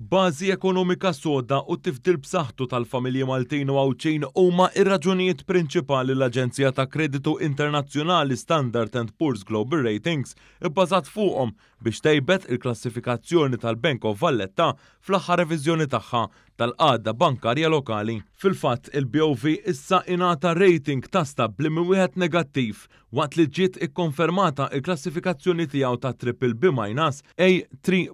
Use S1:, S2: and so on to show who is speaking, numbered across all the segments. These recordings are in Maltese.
S1: Bażi ekonomika soda u tifdil b'saħħtu tal-familji Maltin u Awċin huma ir-raġunijiet prinċipali l-Aġenzija ta' Kreditu Internazzjonali Standard and Poor's Global Ratings ibbażat fuqhom biex tejbet il-klassifikazzjoni tal-Bank of Valletta fl-aħħar reviżjoni tagħha tal-qadda bankarja lokali. Fil-fatt, il-BOV issa inata rating ta' stabli minn wieħed negattiv waqt li ġiet ikkonfermata il-klassifikazzjoni tiegħu ta' triple B- A3-.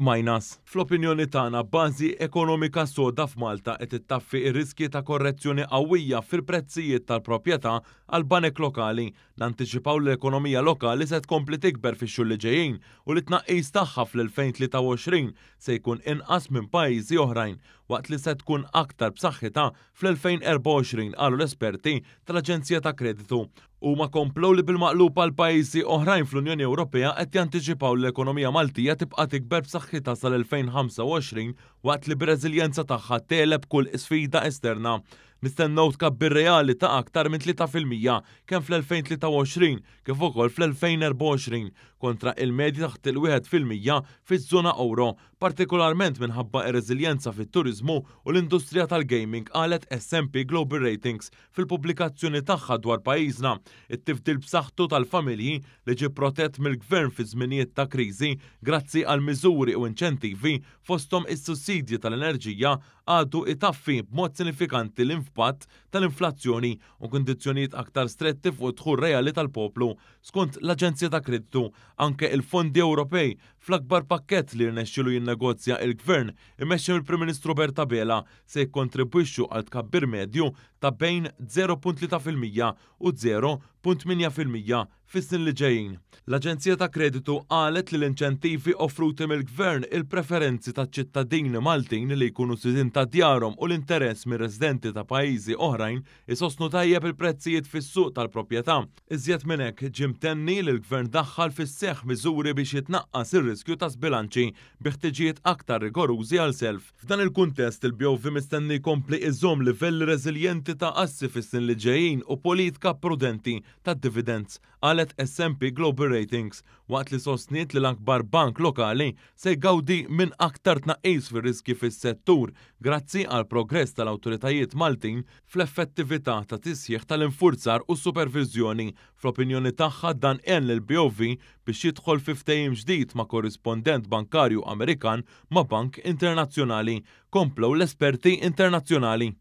S1: Fl-opinjoni tagħna bażi ekonomika soda f'Malta qed ittaffi ir-riski ta' korrezzjoni qawwija fil-prezzijiet tal-proprjetà għal banek lokali. Nanticipaw l-ekonomija lokali se tkompli tikber fix-xhur li ġejjin u li tnaqqis tagħha fl-2023 se jkun inqas minn pajjiżi oħrajn waqt li se tkun aktar b'saħħitha fl-2024 qalu l-esperti tal-Aġenzija ta' Kreditu. U ma komplow li bil-maqluba għal pajjiżi oħrajn fl-Unjoni Ewropea qed jantiċipaw l-ekonomija Maltija tibqa' tikber b'saħħitha sal-2025 waqt li b'reżiljenza tagħha teleb kull isfida esterna mistennaw tkabbir reali ta' aktar minn 3% kemm fl-2023 kif ukoll fl-2024 kontra il-medji taħt il-1% fiż-żona euro, partikolarment minħabba ir-reżiljenza fit-turizmu u l-industrija tal-gaming qalet S&P Global Ratings fil-pubblikazzjoni tagħha dwar pajjiżna. It-tifdil b'saħħtu tal-familji li ġie protett mill-gvern fi żminijiet ta' kriżi grazzi għal miżuri u inċentivi fostom is-sussidji tal-enerġija għadu itaffi b'mod sinifikanti l-inflazzjoni l tal-inflazzjoni u kondizzjonijiet aktar stretti fuq tħur reali tal-poplu skont l-Aġenzja ta' Kreditu anke il-Fondi Ewropej fl-akbar pakkett li rnexxilu jinnegozja il-Gvern imexxi il-Prim Ministru Berta Bela se jikkontribwixxu għal tkabbir medju ta' bejn 0.3% u 0 0.8% fis-sin li ġejjin. L-Aġenzija ta' Kreditu qalet li l-inċentivi offruti mill-Gvern il-preferenzi ta' ċittadini Maltin li jkunu sidin ta' djarhom u l-interess mir residenti ta' pajjiżi oħrajn isostnu tajjeb il-prezzijiet fis-suq tal-proprjetà. Iżjed minn hekk ġim tenni li l-Gvern daħħal fis-seħħ miżuri biex jitnaqqas ir-riskju ta' sbilanċi biħtiġijiet aktar rigorużi għal self. F'dan il-kuntest il bjovvi mistenni jkompli iżżomm livelli reżiljenti ta' assi fis-sin li ġejjin u politika prudenti tad-dividends għalet S&P Global Ratings waqt li sostniet li l-akbar bank lokali se gawdi minn aktar tnaqis fir riski fis-settur grazzi għal progress tal-awtoritajiet Maltin fl-effettività ta' tisjeħ tal-infurzar u supervizjoni. Fl-opinjoni tagħha dan en l-BOV biex jidħol fiftejim ġdid ma' korrispondent bankarju Amerikan ma' bank internazzjonali. Komplow l-esperti internazzjonali.